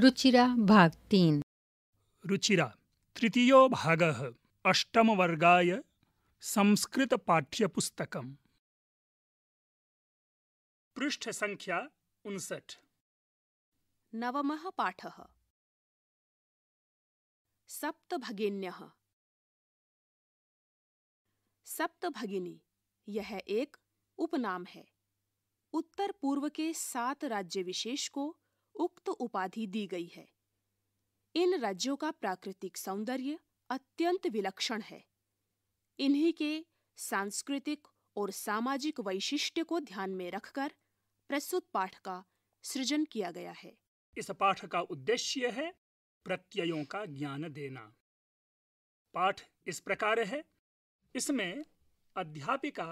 रुचिरा भाग तीन रुचिरा तृतीयो भागः अष्टमवर्गाय संस्कृतपाठ्यपुस्तकम् पृष्ठसङ्ख्या उन्सठ नवमः पाठः सप्तभगिन्यः सप्तभगिनी यह एक उपनाम है उत्तर पूर्व के सात राज्य विशेष को उक्त उपाधि दी गई है इन राज्यों का प्राकृतिक सौंदर्य अत्यंत विलक्षण है इन्हीं के सांस्कृतिक और सामाजिक वैशिष्ट्य को ध्यान में रखकर प्रस्तुत पाठ का सृजन किया गया है इस पाठ का उद्देश्य है प्रत्ययों का ज्ञान देना पाठ इस प्रकार है इसमें अध्यापिका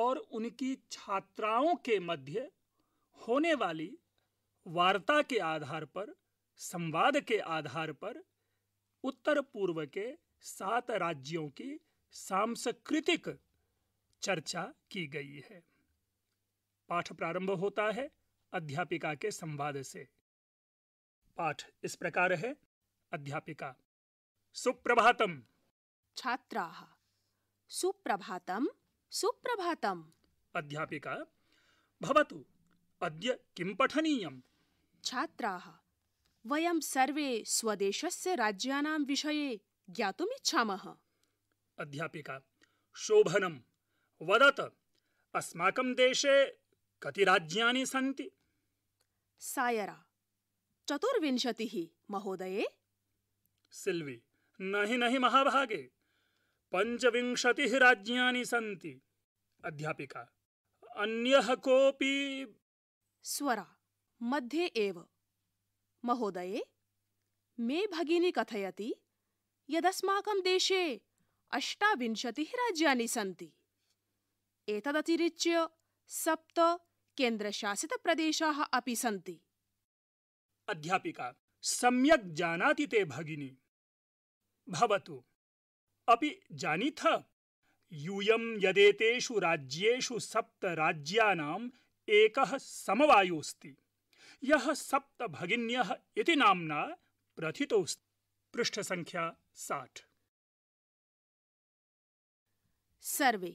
और उनकी छात्राओं के मध्य होने वाली वार्ता के आधार पर संवाद के आधार पर उत्तर पूर्व के सात राज्यों की सांस्कृतिक चर्चा की गई है पाठ प्रारंभ होता है अध्यापिका के संवाद से पाठ इस प्रकार है अध्यापिका सुप्रभातम छात्रा सुप्रभातम सुप्रभातम अध्यापिका भवतु अद्य किम पठनीयम छात्राः वयं सर्वे स्वदेशस्य राज्यानां विषये ज्ञातुम् इच्छामः अध्यापिका शोभनं वदत अस्माकं देशे कति राज्यानि सन्ति सायरा चतुर्विंशतिः महोदये सिल्वी नहि नहि महाभागे पञ्चविंशतिः राज्यानि सन्ति अध्यापिका अन्यः कोऽपि स्वरा मध्ये एव महोदये मे भगिनी कथयति यदस्माकं देशे अष्टाविंशतिः राज्यानि सन्ति एतदतिरिच्य सप्त केन्द्रशासितप्रदेशाः अपि सन्ति अध्यापिका सम्यक् जानाति ते भगिनी भवतु अपि जानीथ यूयं यदेतेषु राज्येषु सप्त राज्यानाम् एकः समवायोऽस्ति यः सप्तभगिन्यः इति नाम्ना प्रथितोऽस्ति पृष्ठसङ्ख्या साठ सर्वे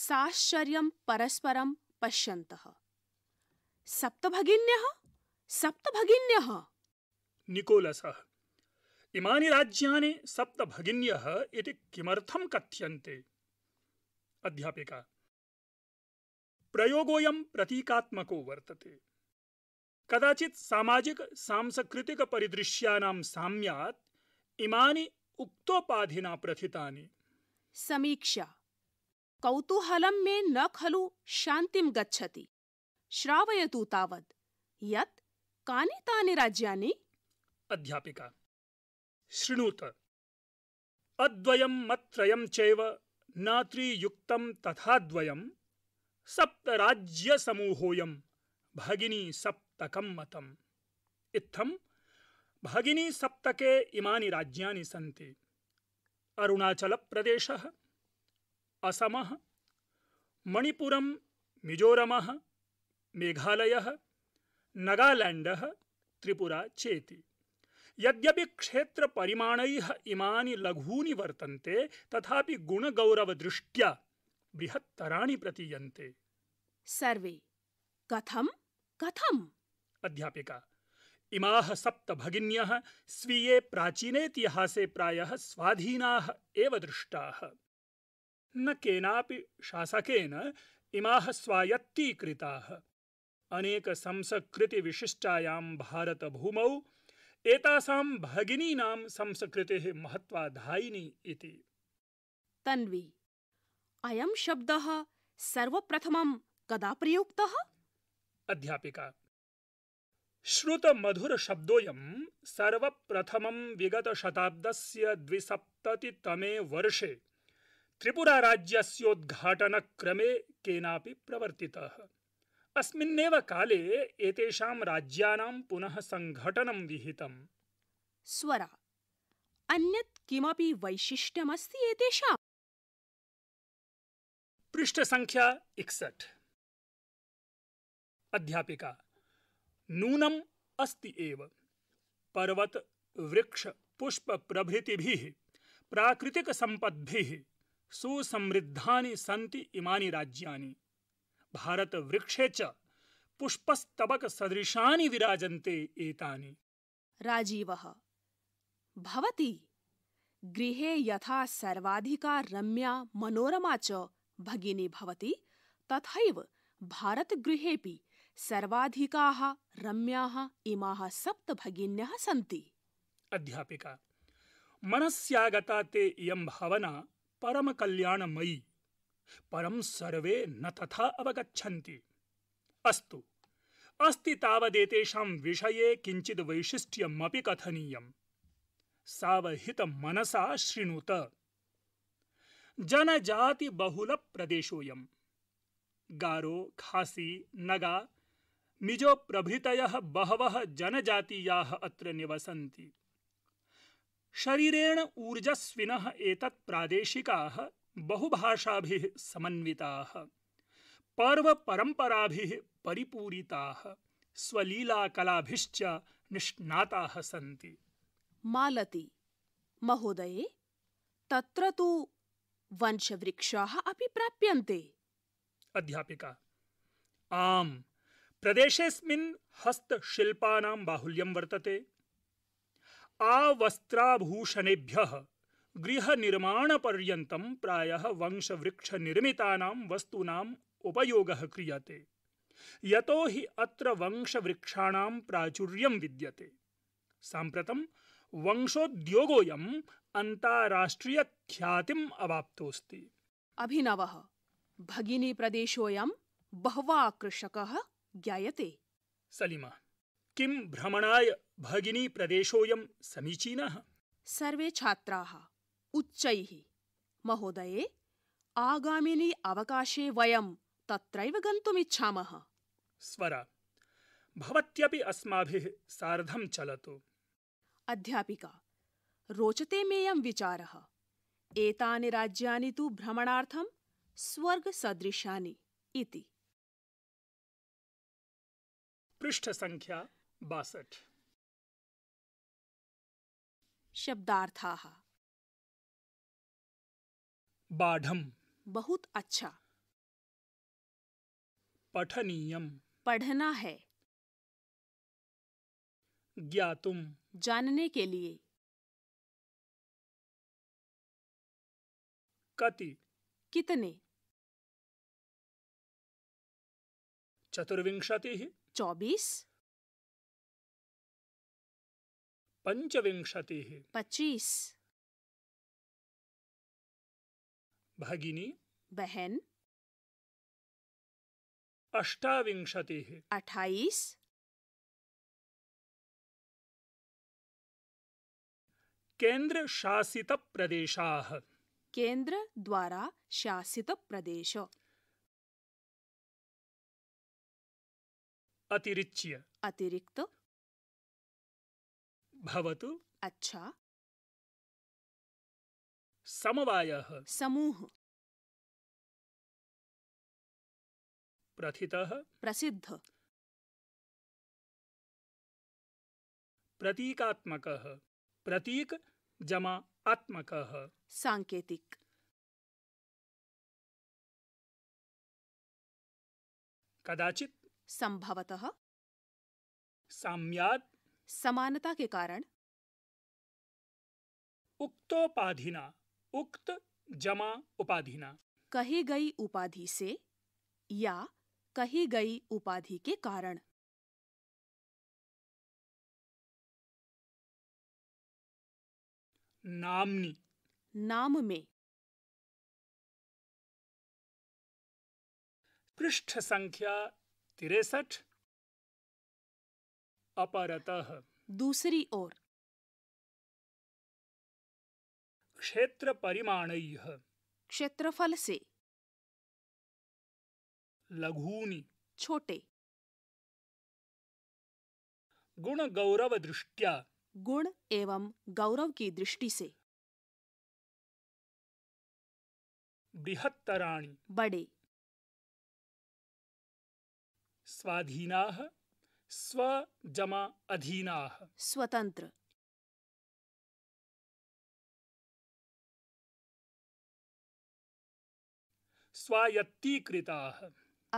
साश्चर्यं परस्परं पश्यन्तः सप्तभगिन्यः सप्तभगिन्यः निकोलसः इमानि राज्यानि सप्तभगिन्यः इति किमर्थं कथ्यन्ते अध्यापिका प्रयोगोऽयं प्रतीकात्मको वर्तते कदाचित् सामाजिकसांस्कृतिकपरिदृश्यानां साम्यात् इमानि उक्तोपाधिना प्रथितानि समीक्षा कौतूहलं मे न खलु शान्तिं गच्छति श्रावयतु तावद् यत् कानि तानि राज्यानि अध्यापिका शृणुत अद्वयं मत्त्रयं चैव नात्रियुक्तं तथा द्वयं सप्तराज्यसमूहोऽयं भगिनी सप्त सप्तकं मतम् इत्थं भगिनी सप्तके इमानि राज्यानि सन्ति अरुणाचलप्रदेशः असमः मणिपुरं मिजोरमः मेघालयः नगालैण्डः त्रिपुरा चेति यद्यपि क्षेत्रपरिमाणैः इमानि लघूनि वर्तन्ते तथापि गुणगौरवदृष्ट्या बृहत्तराणि प्रतीयन्ते सर्वे कथं कथम् अध्यापिका इमाः सप्त भगिन्यः स्वीये प्राचीनेतिहासे प्रायः स्वाधीनाः एव दृष्टाः न केनापि शासकेन इमाः स्वायत्तीकृताः भारत भूमौ एतासां भगिनीनां संस्कृतेः महत्त्वाधायिनी इति तन्वी अयं शब्दः सर्वप्रथमं कदा प्रयुक्तः अध्यापिका श्रुत मधुर श्रुतमधुरशब्दोऽयं सर्वप्रथमं विगतशताब्दस्य द्विसप्ततितमे वर्षे त्रिपुराराज्यस्योद्घाटनक्रमे केनापि प्रवर्तितः अस्मिन्नेव काले एतेषां राज्यानां पुनः सङ्घटनं विहितम् स्वरा अन्यत् किमपि वैशिष्ट्यमस्ति एतेषाम् पृष्ठसङ्ख्या इकसठ अध्यापिका नूनम अस्ति एव पर्वत वृक्ष पुष्प प्रभृति प्रभृतिभिः प्राकृतिकसम्पद्भिः सुसमृद्धानि सन्ति इमानि राज्यानि वृक्षे च पुष्पस्तबकसदृशानि विराजन्ते एतानि राजीवः भवती गृहे यथा सर्वाधिका रम्या मनोरमा च भगिनी भवति तथैव भारतगृहेऽपि सर्वाधिकाः रम्याः इमाः सप्त भगिन्यः सन्ति अध्यापिका मनस्यागता ते इयं भावना परमकल्याणमयी परं सर्वे न तथा अवगच्छन्ति अस्तु अस्ति तावदेतेषां विषये किञ्चिद् वैशिष्ट्यमपि कथनीयम् सावहितमनसा शृणुत जनजातिबहुलप्रदेशोऽयम् गारो खासी नगा मिजो प्रभृतयः बहवः जनजातीयाः अत्र निवसन्ति शरीरेण ऊर्जस्विनः एतत् प्रादेशिकाः बहुभाषाभिः समन्विताः पर्वपरम्पराभिः परिपूरिताः स्वलीलाकलाभिश्च निष्णाताः सन्ति मालती महोदये तत्र तु वंशवृक्षाः अपि प्राप्यन्ते अध्यापिका आम् प्रदेशेऽस्मिन् हस्तशिल्पानां बाहुल्यं वर्तते आवस्त्राभूषणेभ्यः गृहनिर्माणपर्यन्तं प्रायः वंशवृक्षनिर्मितानां वस्तूनाम् उपयोगः क्रियते यतो हि अत्र वंशवृक्षाणां प्राचुर्यं विद्यते साम्प्रतं वंशोद्योगोऽयम् अन्ताराष्ट्रियख्यातिम् अवाप्तोऽस्ति अभिनवः भगिनी प्रदेशोऽयं बहवा आकृषकः ज्ञायते सलीमा किं भ्रमणाय भगिनी प्रदेशोऽयं समीचीनः सर्वे छात्राः उच्चैः महोदये आगामिनि अवकाशे वयं तत्रैव गन्तुमिच्छामः स्वरा भवत्यपि अस्माभिः सार्धं चलतु अध्यापिका रोचते मेयं विचारः एतानि राज्यानि तु भ्रमणार्थं स्वर्गसदृशानि इति पृष्ठ संख्या बासठ शब्दार्थाः बाढ़ बहुत अच्छा पठनीयम पढ़ना है ज्ञातुम जानने के लिए कति कितने चतुर्विंशति चौबीस पंचविंशति पच्चीस भगिनी बहन अष्टाविंशति अट्ठाईस केंद्र शासित प्रदेश केंद्र द्वारा शासित प्रदेश अतिरिच्य अतिरिक्त भवतु अच्छा समवाय समूह प्रथितः प्रसिद्ध प्रतीकात्मकः प्रतीक जमा आत्मकः सांकेतिक कदाचित संभवतः साम्याद समानता के कारण उक्तोपाधिना उक्त जमा उपाधिना कही गई उपाधि से या कही गई उपाधि के कारण नामनी नाम में पृष्ठ संख्या तिरसठ अपरत दूसरी ओर क्षेत्र परिमाण क्षेत्रफल से लघूनि छोटे गुण गौरव दृष्टिया गुण एवं गौरव की दृष्टि से बृहत्तराणी बड़े स्वाधीना स्व जमा अधीना स्वतंत्र स्वायत्तीकृता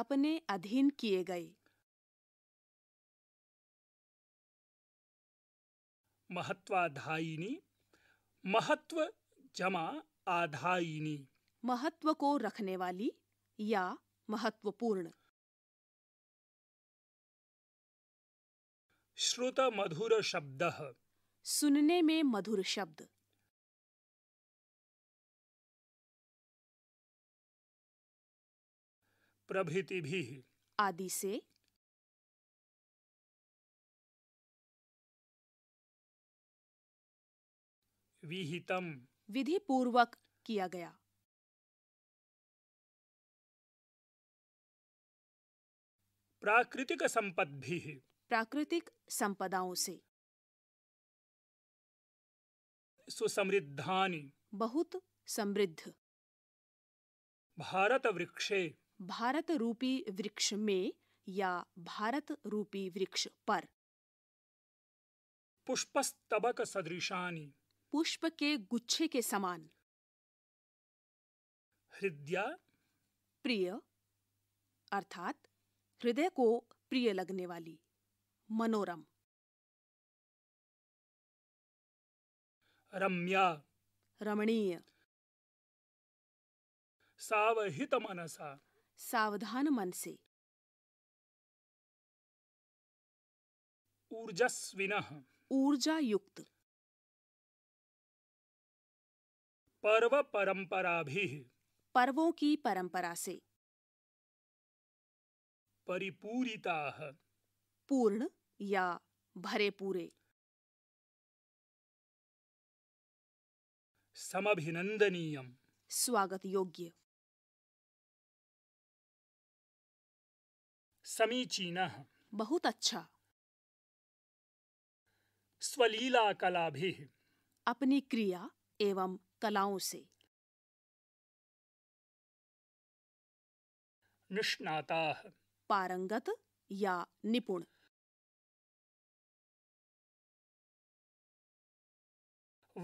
अपने अधीन किए गए महत्वाधायिनी महत्व जमा आधायिनी महत्व को रखने वाली या महत्वपूर्ण श्रुत मधुर शब्द सुनने में मधुर शब्द प्रभृति भी आदि से विहितम विधि पूर्वक किया गया प्राकृतिक संपद भी प्राकृतिक संपदाओं से सुसमृद्धानि बहुत समृद्ध भारत वृक्षे भारत रूपी वृक्ष में या भारत रूपी वृक्ष पर पुष्पस्तबक सदृशानि पुष्प के गुच्छे के समान हृदय प्रिय अर्थात हृदय को प्रिय लगने वाली मनोरम रम्या रमणीय सावहित मनसा सावधान मन से ऊर्जस्विन ऊर्जा युक्त पर्व परंपरा भी पर्वों की परंपरा से परिपूरिता पूर्ण या भरे पूरे समभिनंदनीय स्वागत योग्य समीचीन बहुत अच्छा स्वलीला कला भी अपनी क्रिया एवं कलाओं से निष्णाता पारंगत या निपुण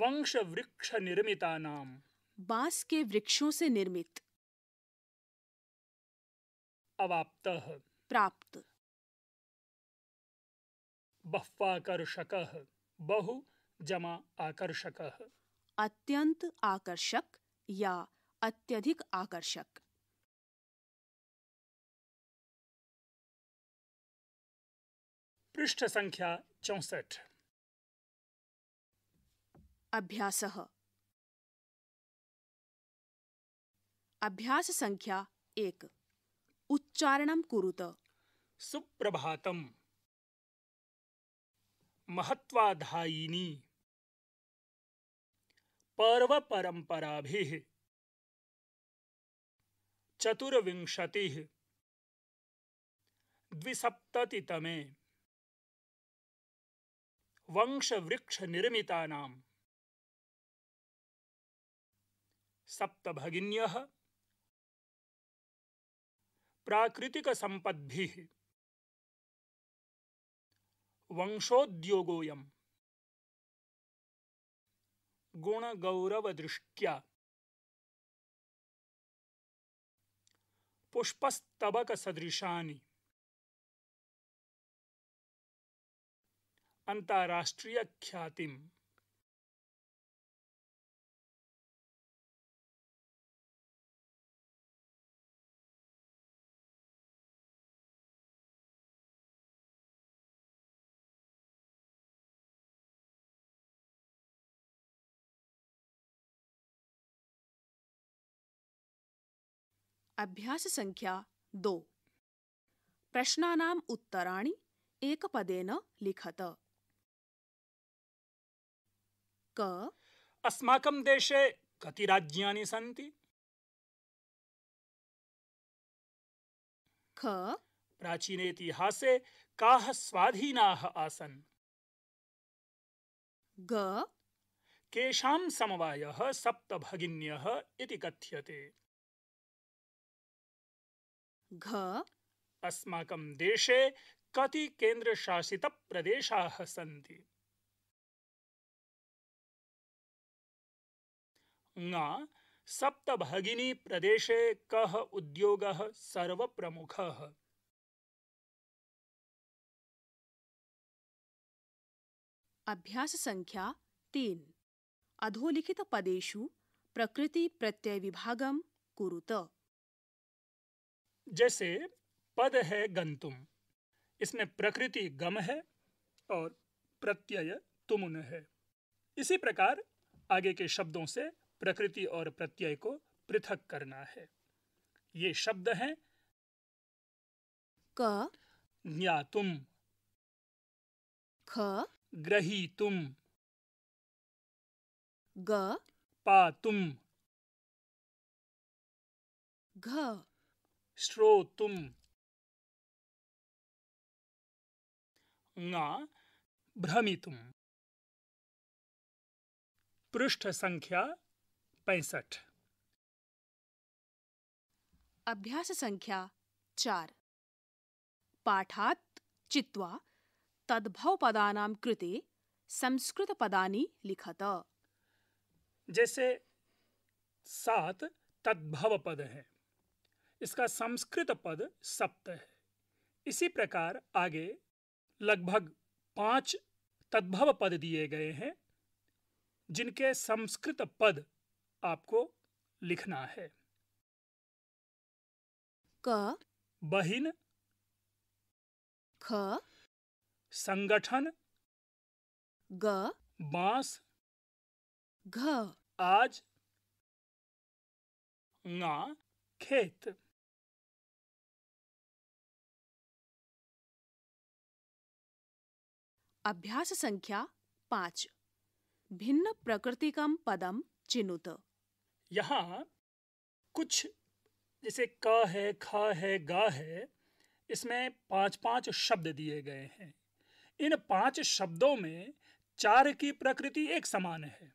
वंश वृक्ष निर्मिता नाम बांस के वृक्षों से निर्मित अवाप्त प्राप्त बह्वाकर्षक बहु जमा आकर्षक अत्यंत आकर्षक या अत्यधिक आकर्षक पृष्ठ संख्या चौसठ अभ्यास अभ्यास संख्या एक उच्चारण कुरुत सुप्रभातम महत्वाधायिनी पर्व परंपरा चतुर्विंशति द्विसप्ततितमे वंशवृक्षनिर्मितानाम् गुण गौरव वंशोद्योगोऽयम् पुष्पस्तबक पुष्पस्तबकसदृशानि अंतर्राष्ट्रीय ख्याति अभ्यास संख्या दो प्रश्नानाम उत्तराणि एकपदेन लिखत अस्माकं देशे कति राज्यानि सन्ति ख प्राचीने इतिहासे काः स्वाधीनाः आसन् ग केषां समवायः सप्त भगिन्यः इति कथ्यते घ अस्माकं देशे कति केन्द्रशासितप्रदेशाः सन्ति ङा सप्तभगिनीप्रदेशे कः उद्योगः सर्वप्रमुखः अभ्यास संख्या तीन अधोलिखित पदेशु प्रकृति प्रत्यय विभागम कुरुत जैसे पद है गंतुम इसमें प्रकृति गम है और प्रत्यय तुमुन है इसी प्रकार आगे के शब्दों से प्रकृति और प्रत्यय को पृथक करना है ये शब्द हैं क ज्ञातुम ख ग्रहीतुम ग पातुम घ श्रोतुम भ्रमितुम पृष्ठ संख्या पैंसठ अभ्यास संख्या चार पाठात् चित्वा तद्भव तद्भवपदानां कृते संस्कृत संस्कृतपदानि लिखत जैसे सात तद्भव पद है इसका संस्कृत पद सप्त है इसी प्रकार आगे लगभग पांच तद्भव पद दिए गए हैं जिनके संस्कृत पद आपको लिखना है क बहिन ख संगठन ग बांस घ आज ना खेत अभ्यास संख्या पांच भिन्न प्रकृतिकम पदम चिनुत यहाँ कुछ जैसे क है ख है ग है इसमें पांच पांच शब्द दिए गए हैं इन पांच शब्दों में चार की प्रकृति एक समान है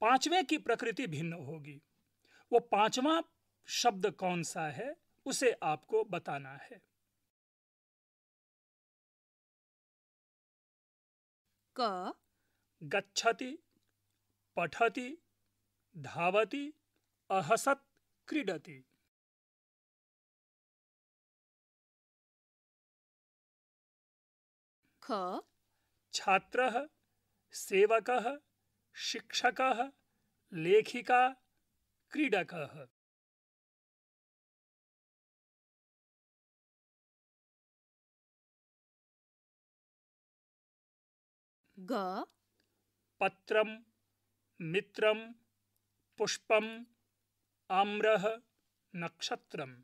पांचवें की प्रकृति भिन्न होगी वो पांचवा शब्द कौन सा है उसे आपको बताना है क गच्छति पठती धावति अहसत क्रीडति ख छात्र सेवक शिक्षक लेखिका क्रीडक ग पत्रम मित्रम पुष्पम् आम्रः नक्षत्रम्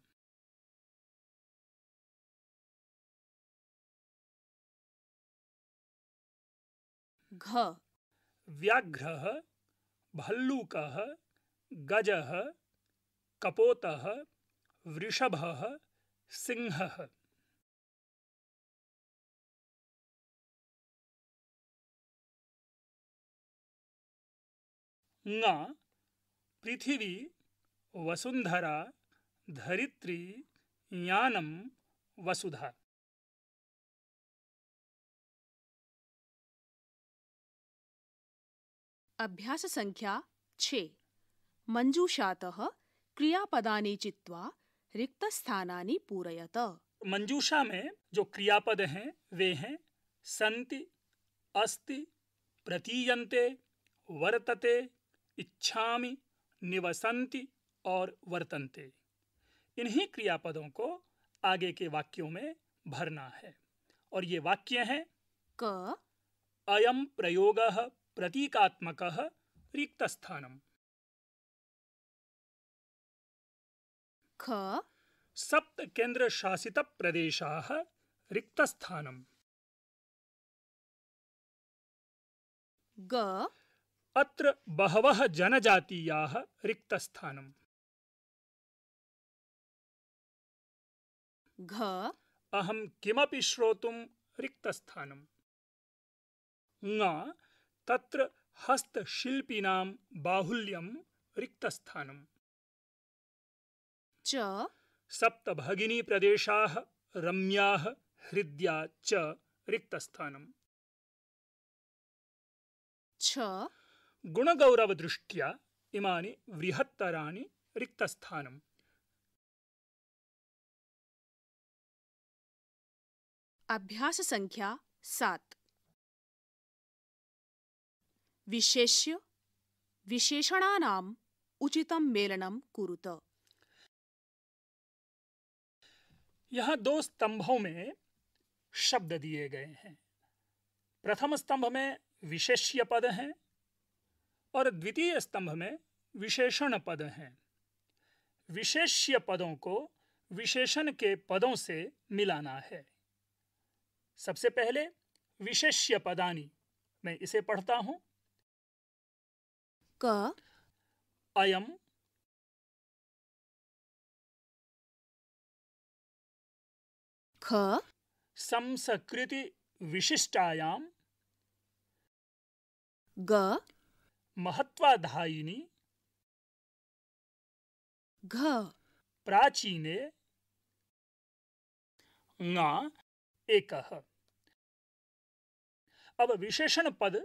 घ व्याघ्र भल्लूक गज कपोत वृषभ सिंह ना पृथिवी वसुंधरा धरित्री यानम वसुधा अभ्यास संख्या छे मंजूषात क्रियापदानि चित्वा रिक्त स्थानानि पूरयत मंजूषा में जो क्रियापद हैं वे हैं संति अस्ति प्रतीयन्ते वर्तते इच्छामि निवसंति और वर्तन्ते इन्हीं क्रियापदों को आगे के वाक्यों में भरना है और ये वाक्य हैं क अयम प्रयोग प्रतीकात्मक रिक्त स्थानम ख सप्त केंद्र शासित प्रदेश रिक्त स्थानम ग अत्र बहवः जनजातीयाः रिक्तस्थानम् घ अहं किमपि श्रोतुं रिक्तस्थानम् ङ तत्र हस्तशिल्पिनां बाहुल्यं रिक्तस्थानम् च सप्तभगिनीप्रदेशाः रम्याः हृद्या च रिक्तस्थानम् छ गुणगौरवदृष्ट्या इमानि बृहत्तराणि रिक्तस्थानम् अभ्यास संख्या सात विशेष्य विशेषणानाम् उचितं मेलनं कुरुत यह दो स्तंभों में शब्द दिए गए हैं प्रथम स्तंभ में विशेष्य पद हैं और द्वितीय स्तंभ में विशेषण पद हैं विशेष्य पदों को विशेषण के पदों से मिलाना है सबसे पहले विशेष्य पदानी मैं इसे पढ़ता हूं क अयम ख संस्कृति विशिष्टायाम ग महत्वाधायिनी घ प्राचीने ङा एकः अब विशेषण पद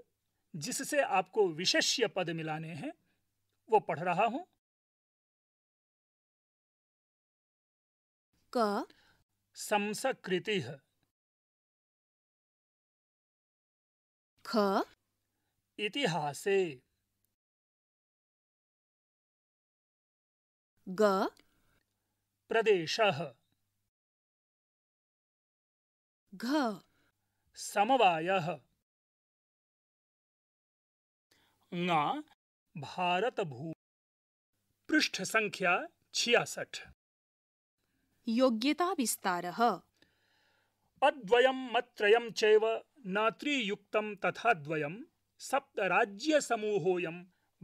जिससे आपको विशेष्य पद मिलाने हैं वो पढ़ रहा हूं क संस्कृति ख इतिहासे ग प्रदेशः घ समवायः ङा भारतभू पृष्ठ छियासठ योग्यता विस्तारः अद्वयं चैव नात्रियुक्तं तथा द्वयं सप्तराज्यसमूहोऽयं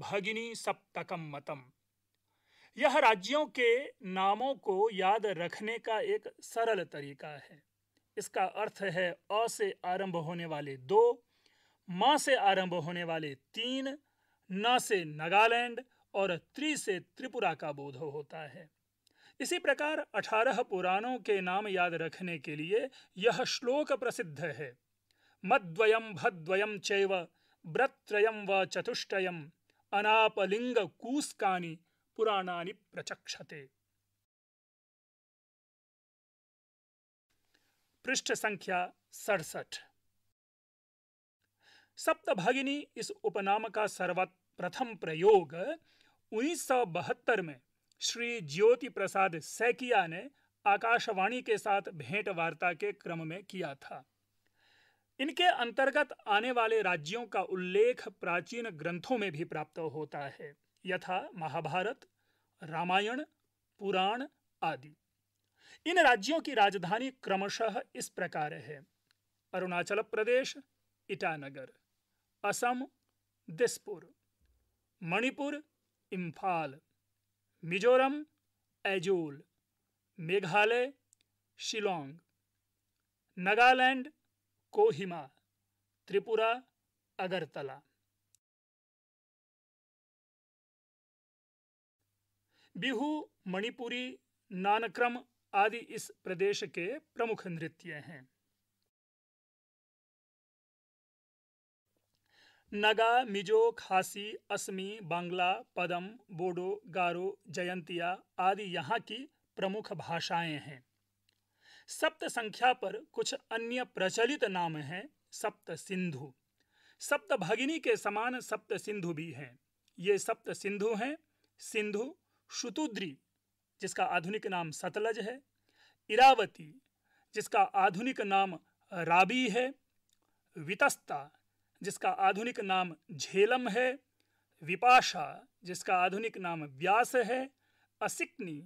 भगिनी सप्तकं मतम् यह राज्यों के नामों को याद रखने का एक सरल तरीका है इसका अर्थ है अ से आरंभ होने वाले दो म से आरंभ होने वाले तीन न से नागालैंड और त्रि से त्रिपुरा का बोध होता है इसी प्रकार अठारह पुराणों के नाम याद रखने के लिए यह श्लोक प्रसिद्ध है मद्वयम भद्वयम चैव व्रत्रयम व चतुष्टयम अनापलिंग कूस्कानी पुराणानि प्रचक्षते पृष्ठ संख्या सड़सठ सप्तभागिनी इस उपनाम का सर्वप्रथम प्रयोग उन्नीस में श्री ज्योति प्रसाद सैकिया ने आकाशवाणी के साथ भेंट वार्ता के क्रम में किया था इनके अंतर्गत आने वाले राज्यों का उल्लेख प्राचीन ग्रंथों में भी प्राप्त होता है यथा महाभारत रामायण पुराण आदि इन राज्यों की राजधानी क्रमशः इस प्रकार है अरुणाचल प्रदेश ईटानगर असम दिसपुर मणिपुर इम्फाल मिजोरम एजोल मेघालय शिलोंग नागालैंड कोहिमा त्रिपुरा अगरतला बिहू मणिपुरी नानक्रम आदि इस प्रदेश के प्रमुख नृत्य हैं नगा मिजो खासी असमी बांग्ला पदम बोडो गारो जयंतिया आदि यहाँ की प्रमुख भाषाएं हैं सप्त संख्या पर कुछ अन्य प्रचलित नाम हैं सप्त सिंधु सप्त भगिनी के समान सप्त सिंधु भी हैं ये सप्त सिंधु हैं सिंधु शुतुद्री जिसका आधुनिक नाम सतलज है इरावती जिसका आधुनिक नाम राबी है वितस्ता जिसका आधुनिक नाम झेलम है विपाशा जिसका आधुनिक नाम व्यास है असिकनी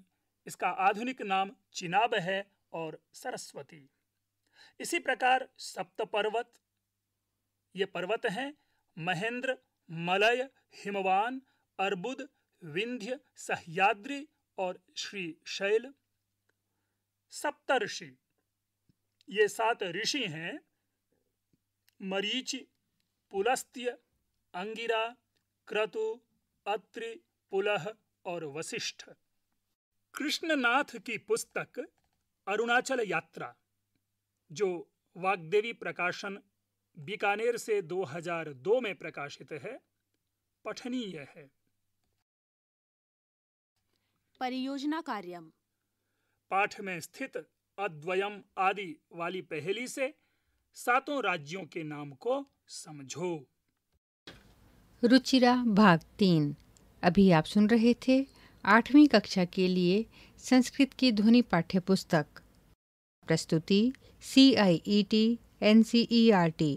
इसका आधुनिक नाम चिनाब है और सरस्वती इसी प्रकार सप्त पर्वत ये पर्वत हैं महेंद्र मलय हिमवान अर्बुद विंध्य सह्याद्री और श्री शैल सप्तर्षि ये सात ऋषि हैं मरीच पुलस्त्य अंगिरा क्रतु अत्रि पुलह और वशिष्ठ कृष्णनाथ की पुस्तक अरुणाचल यात्रा जो वाग्देवी प्रकाशन बीकानेर से 2002 में प्रकाशित है पठनीय है परियोजना कार्यम पाठ में स्थित अद्वयम आदि वाली पहेली से सातों राज्यों के नाम को समझो रुचिरा भाग तीन अभी आप सुन रहे थे आठवीं कक्षा के लिए संस्कृत की ध्वनि पाठ्य पुस्तक प्रस्तुति C I E T N C E R T